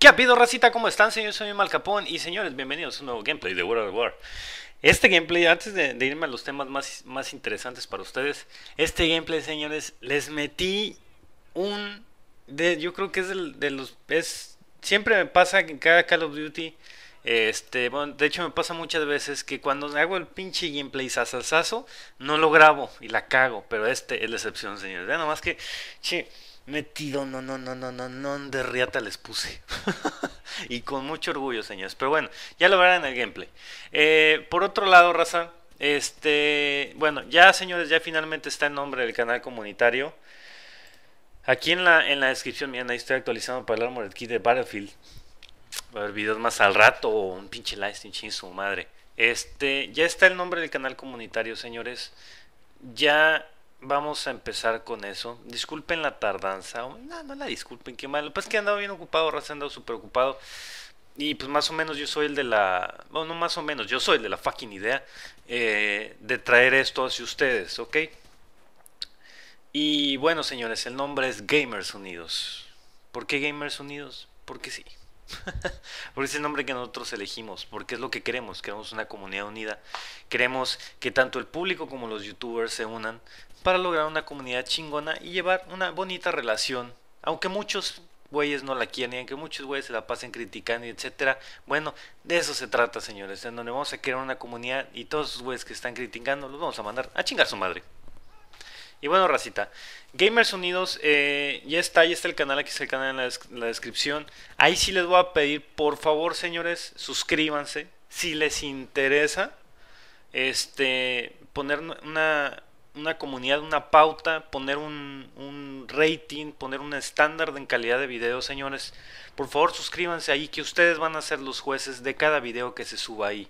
¿Qué ha racita? ¿Cómo están? Señores, soy Malcapón y señores, bienvenidos a un nuevo gameplay de World of War. Este gameplay, antes de, irme a los temas más, más, interesantes para ustedes, este gameplay, señores, les metí un... De, yo creo que es de los... Es, siempre me pasa que en cada Call of Duty, este, bueno, de hecho me pasa muchas veces que cuando hago el pinche gameplay salsazo, no lo grabo y la cago, pero este es la excepción, señores. Vean nomás que... Che, metido, no, no, no, no, no, no, de riata les puse. y con mucho orgullo, señores. Pero bueno, ya lo verán en el gameplay. Eh, por otro lado, raza, este, bueno, ya señores, ya finalmente está el nombre del canal comunitario. Aquí en la, en la descripción, miren, ahí estoy actualizando para el Armored Kit de Battlefield. Va a haber videos más al rato o un pinche live ching su madre. Este, ya está el nombre del canal comunitario, señores. Ya vamos a empezar con eso. Disculpen la tardanza. No, no la disculpen, qué malo, pues que he andado que andaba bien ocupado, Raza andado súper ocupado. Y pues más o menos yo soy el de la... Bueno, no más o menos, yo soy el de la fucking idea eh, de traer esto hacia ustedes, ¿ok? Y bueno, señores, el nombre es Gamers Unidos. ¿Por qué Gamers Unidos? Porque sí. por ese nombre que nosotros elegimos, porque es lo que queremos, queremos una comunidad unida, queremos que tanto el público como los youtubers se unan para lograr una comunidad chingona y llevar una bonita relación, aunque muchos güeyes no la quieren y aunque muchos güeyes se la pasen criticando y etcétera, bueno, de eso se trata señores, en donde vamos a crear una comunidad y todos esos güeyes que están criticando los vamos a mandar a chingar su madre. Y bueno, racita, Gamers Unidos eh, ya está, ya está el canal, aquí está el canal en la, la, descripción. Ahí sí les voy a pedir, por favor, señores, suscríbanse. Si les interesa, este, poner una, una comunidad, una pauta, poner un, rating, poner un estándar en calidad de video, señores. Por favor, suscríbanse ahí que ustedes van a ser los jueces de cada video que se suba ahí.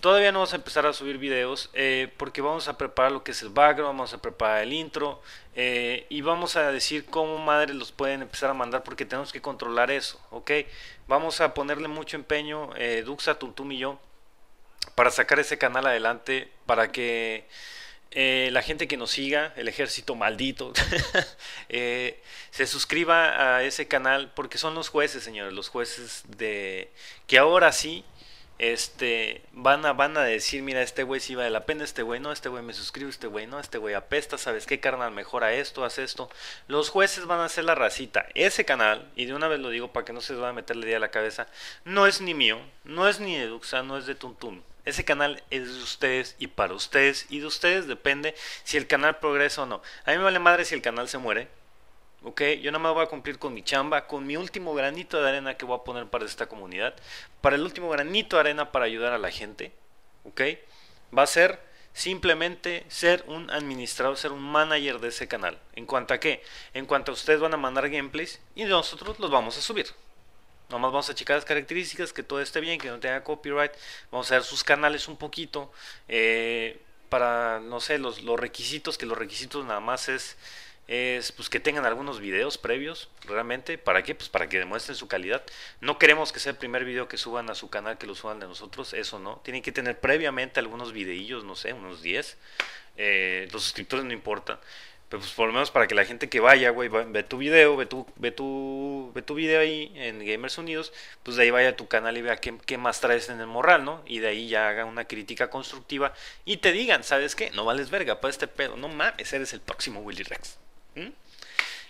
Todavía no vamos a empezar a subir videos eh, porque vamos a preparar lo que es el background, vamos a preparar el intro eh, y vamos a decir cómo madres los pueden empezar a mandar porque tenemos que controlar eso, ¿ok? Vamos a ponerle mucho empeño, eh, Duxa, Tuntum y yo, para sacar ese canal adelante, para que eh, la gente que nos siga, el ejército maldito, eh, se suscriba a ese canal porque son los jueces, señores, los jueces de que ahora sí este, van a, van a decir, mira, este güey sí vale la pena, este güey no, este güey me suscribe, este güey no, este güey apesta, ¿sabes qué, carnal? Mejora esto, haz esto. Los jueces van a hacer la racita. Ese canal, y de una vez lo digo para que no se les vaya a meterle día idea a la cabeza, no es ni mío, no es ni de Duxa, no es de tuntum Ese canal es de ustedes y para ustedes, y de ustedes depende si el canal progresa o no. A mí me vale madre si el canal se muere, ¿ok? Yo nada más voy a cumplir con mi chamba, con mi último granito de arena que voy a poner para esta comunidad, para el último granito de arena para ayudar a la gente, ¿ok? Va a ser simplemente ser un administrador, ser un manager de ese canal. ¿En cuanto a qué? En cuanto a ustedes van a mandar gameplays y nosotros los vamos a subir. nada más vamos a checar las características, que todo esté bien, que no tenga copyright. Vamos a ver sus canales un poquito. Eh, para, no sé, los requisitos, que los requisitos nada más es es pues que tengan algunos videos previos realmente para qué pues para que demuestren su calidad no queremos que sea el primer video que suban a su canal que lo suban de nosotros eso no tienen que tener previamente algunos videillos no sé unos 10 eh, los suscriptores no importan pero pues por lo menos para que la gente que vaya güey ve tu video ve tu ve tu ve tu video ahí en Gamers Unidos pues de ahí vaya a tu canal y vea qué, más traes en el morral no y de ahí ya haga una crítica constructiva y te digan sabes qué no vales verga para este pedo no mames eres el próximo Willy Rex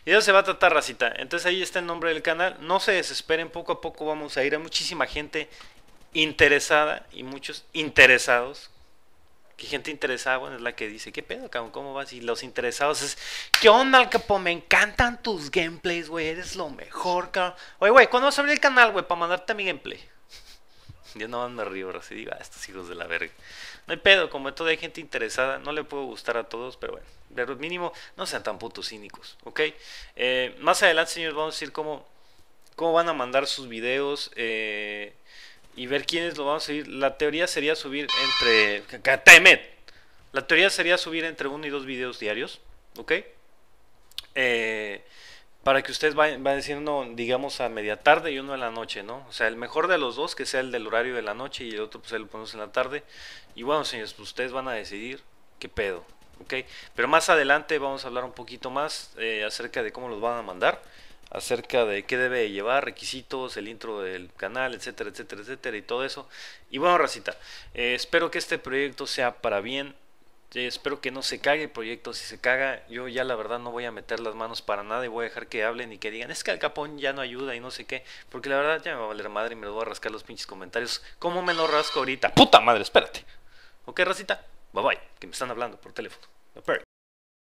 y eso se va a tratar, racita. Entonces ahí está el nombre del canal. No se desesperen, poco a poco vamos a ir a muchísima gente interesada y muchos interesados. Que gente interesada, bueno, es la que dice, ¿qué pedo, cabrón? ¿Cómo vas? Y los interesados es, ¿qué onda, Capo? Me encantan tus gameplays, güey, eres lo mejor, cabrón. Oye, güey, ¿cuándo vas a abrir el canal, güey, para mandarte mi gameplay? Yo no me río, así digo, ah, estos hijos de la verga. No hay pedo, como todo hay gente interesada. No le puedo gustar a todos, pero bueno. De lo mínimo, no sean tan putos cínicos, ¿ok? Eh, más adelante, señores, vamos a decir cómo, cómo van a mandar sus videos. Eh, y ver quiénes lo van a subir. La teoría sería subir entre. ¡Catemet! La teoría sería subir entre uno y dos videos diarios, ¿ok? Eh para que ustedes vayan diciendo, digamos, a media tarde y uno en la noche, ¿no? O sea, el mejor de los dos, que sea el del horario de la noche y el otro, pues, se lo ponemos en la tarde. Y bueno, señores, pues ustedes van a decidir qué pedo, ¿ok? Pero más adelante vamos a hablar un poquito más eh, acerca de cómo los van a mandar, acerca de qué debe llevar, requisitos, el intro del canal, etcétera, etcétera, etcétera, y todo eso. Y bueno, Racita, eh, espero que este proyecto sea para bien este, espero que no se cague el proyecto. Si se caga, yo ya la verdad no voy a meter las manos para nada y voy a dejar que hablen y que digan, es que el Capón ya no ayuda y no sé qué. Porque la verdad ya me va a valer madre y me lo voy a rascar los pinches comentarios. ¿Cómo me lo rasco ahorita? Puta madre, espérate. Ok, racita. Bye bye. Que me están hablando por teléfono.